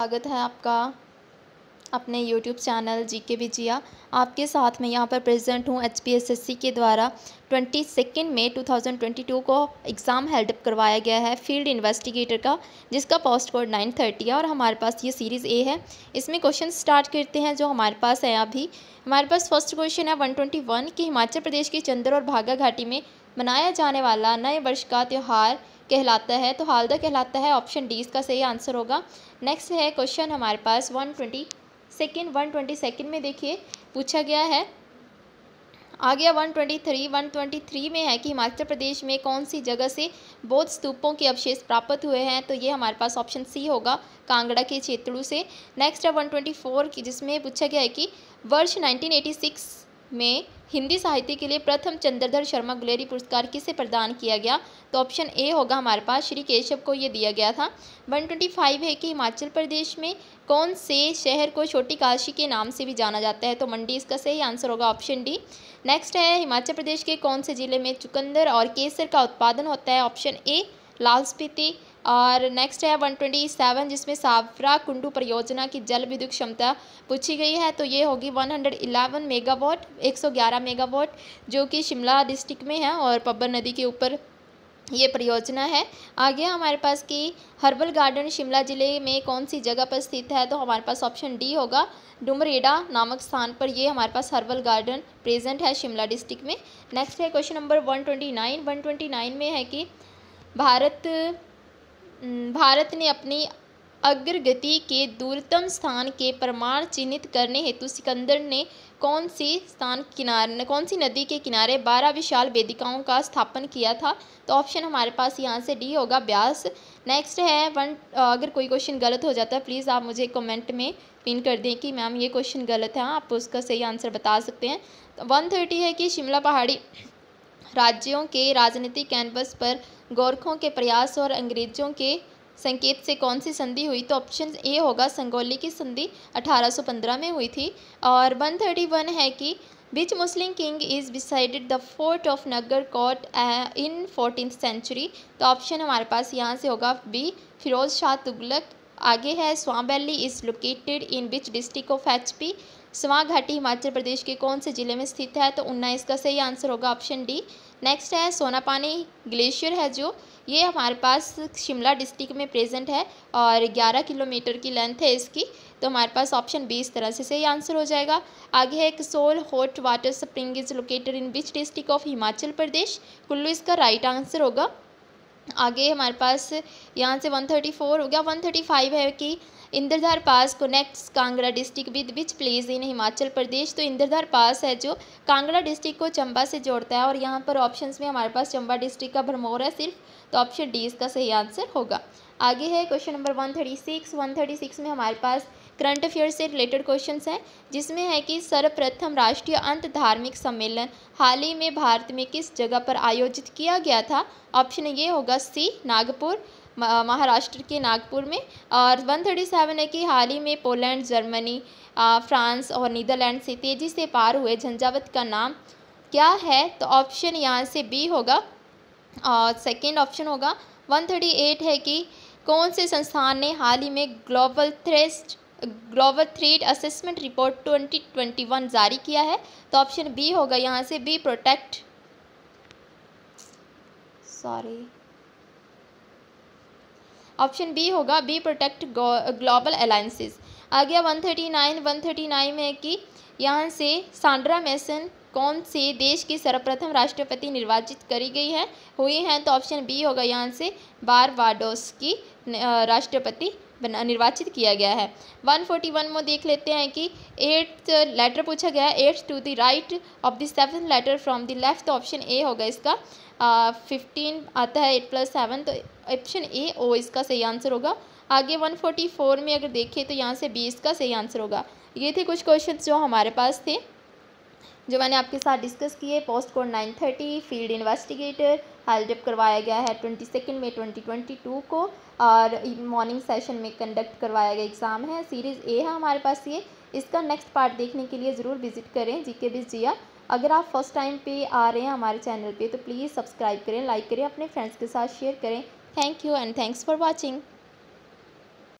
स्वागत है आपका अपने YouTube चैनल जी के विजिया आपके साथ मैं यहाँ पर प्रेजेंट हूँ H P S S C के द्वारा twenty second May two thousand twenty two को एग्ज़ाम हेल्ड करवाया गया है फील्ड इन्वेस्टिगेटर का जिसका पोस्ट कोड नाइन थर्टी है और हमारे पास ये सीरीज़ ए है इसमें क्वेश्चन स्टार्ट करते हैं जो हमारे पास है अभी हमारे पास फर्स्ट क्वेश्चन है वन ट्वेंटी वन कि हिमाचल प्रदेश के चंद्र और भागा घाटी में मनाया जाने वाला नए वर्ष का त्यौहार कहलाता है तो हालदा कहलाता है ऑप्शन डी इसका सही आंसर होगा नेक्स्ट है क्वेश्चन हमारे पास one twenty second one twenty second में देखिए पूछा गया है आ गया one twenty three one twenty three में है कि हिमाचल प्रदेश में कौन सी जगह से बौद्ध स्तूपों के अवशेष प्राप्त हुए हैं तो ये हमारे पास ऑप्शन सी होगा कांगड़ा के क्षेत्रों से नेक्स्ट है वन ट्वेंटी फोर की जिसमें पूछा गया है कि वर्ष नाइनटीन एटी सिक्स में हिंदी साहित्य के लिए प्रथम चंद्रधर शर्मा गुलेरी पुरस्कार किसे प्रदान किया गया तो ऑप्शन ए होगा हमारे पास श्री केशव को ये दिया गया था 125 है कि हिमाचल प्रदेश में कौन से शहर को छोटी काशी के नाम से भी जाना जाता है तो मंडी इसका सही आंसर होगा ऑप्शन डी नेक्स्ट है हिमाचल प्रदेश के कौन से ज़िले में चुकंदर और केसर का उत्पादन होता है ऑप्शन ए लाल स्पीति और नेक्स्ट है 127 जिसमें सावरा कुंडू परियोजना की जल विद्युत क्षमता पूछी गई है तो ये होगी 111 मेगावाट 111 मेगावाट जो कि शिमला डिस्ट्रिक्ट में है और पब्बर नदी के ऊपर ये परियोजना है आगे हमारे पास कि हर्बल गार्डन शिमला ज़िले में कौन सी जगह पर स्थित है तो हमारे पास ऑप्शन डी होगा डुमरेडा नामक स्थान पर ये हमारे पास हर्बल गार्डन प्रेजेंट है शिमला डिस्ट्रिक्ट में नेक्स्ट है क्वेश्चन नंबर ट्वेंटी नाइन में है कि भारत भारत ने अपनी अग्रगति के दूरतम स्थान के प्रमाण चिन्हित करने हेतु सिकंदर ने कौन सी स्थान किनारे कौन सी नदी के किनारे बारह विशाल वेदिकाओं का स्थापन किया था तो ऑप्शन हमारे पास यहाँ से डी होगा ब्यास नेक्स्ट है वन अगर कोई क्वेश्चन गलत हो जाता है प्लीज़ आप मुझे कमेंट में पिन कर दें कि मैम ये क्वेश्चन गलत है आप उसका सही आंसर बता सकते हैं तो वन थर्टी है कि शिमला पहाड़ी राज्यों के राजनीतिक कैनवस पर गोरखों के प्रयास और अंग्रेजों के संकेत से कौन सी संधि हुई तो ऑप्शन ए होगा संगोली की संधि 1815 में हुई थी और 131 है कि which Muslim king is decided the fort of Nagarkot in fourteen century तो ऑप्शन हमारे पास यहाँ से होगा बी फिरोज़ शाह तुगलक आगे है Swan Valley is located in which district of H P सुवा घाटी हिमाचल प्रदेश के कौन से ज़िले में स्थित है तो उन्ना इसका सही आंसर होगा ऑप्शन डी नेक्स्ट है सोनापानी ग्लेशियर है जो ये हमारे पास शिमला डिस्ट्रिक्ट में प्रेजेंट है और 11 किलोमीटर की लेंथ है इसकी तो हमारे पास ऑप्शन बी इस तरह से सही आंसर हो जाएगा आगे है Kasol hot water spring is located in which district of Himachal Pradesh Kullu इसका राइट आंसर होगा आगे हमारे पास यहाँ से वन थर्टी फोर हो गया वन थर्टी फाइव है कि Indradhar pass connects Kangra district with which place in Himachal Pradesh तो इंद्रधार पास है जो कांगड़ा डिस्ट्रिक्ट को चंबा से जोड़ता है और यहाँ पर ऑप्शंस में हमारे पास चंबा डिस्ट्रिक्ट का भरमौर है सिर्फ तो ऑप्शन डी इसका सही आंसर होगा आगे है question number one thirty six one thirty six में हमारे पास करंट अफेयर से रिलेटेड क्वेश्चन हैं जिसमें है कि सर्वप्रथम राष्ट्रीय अंत धार्मिक सम्मेलन हाल ही में भारत में किस जगह पर आयोजित किया गया था ऑप्शन ये होगा सी नागपुर महाराष्ट्र के नागपुर में और वन थर्टी सेवन है कि हाल ही में पोलैंड जर्मनी फ्रांस और नीदरलैंड से तेज़ी से पार हुए झंझावत का नाम क्या है तो ऑप्शन यहाँ से बी होगा और सेकेंड ऑप्शन होगा वन थर्टी एट है कि कौन से संस्थान ने हाल ही में global threat global threat assessment report 2021 जारी किया है तो ऑप्शन बी होगा यहाँ से B protect sorry option B होगा बी प्रोटेक्ट ग्लोबल अलायंसेस आ गया 139 139 में कि यहाँ से सांड्रा मैसन कौन से देश की सर्वप्रथम राष्ट्रपति निर्वाचित करी गई है हुई हैं तो ऑप्शन बी होगा यहाँ से बार वाडोस की राष्ट्रपति बना निर्वाचित किया गया है 141 में देख लेते हैं कि एट्थ लेटर पूछा गया है eighth to the right of the seven letter from the left option A होगा इसका फिफ्टीन आता है एट प्लस सेवन तो ऑप्शन ए ओ इसका सही आंसर होगा आगे 144 में अगर देखें तो यहाँ से बी इसका सही आंसर होगा ये थे कुछ क्वेश्चन जो हमारे पास थे जो मैंने आपके साथ डिस्कस किए post code nine thirty field investigator जब करवाया गया है ट्वेंटी सेकेंड में ट्वेंटी ट्वेंटी टू को और मॉर्निंग सेशन में कंडक्ट करवाया गया एग्ज़ाम है सीरीज़ ए है हमारे पास ये इसका नेक्स्ट पार्ट देखने के लिए ज़रूर विजिट करें जी के बिज जिया अगर आप फर्स्ट टाइम पे आ रहे हैं हमारे चैनल पे तो प्लीज़ सब्सक्राइब करें लाइक करें अपने फ्रेंड्स के साथ शेयर करें thank you and thanks for watching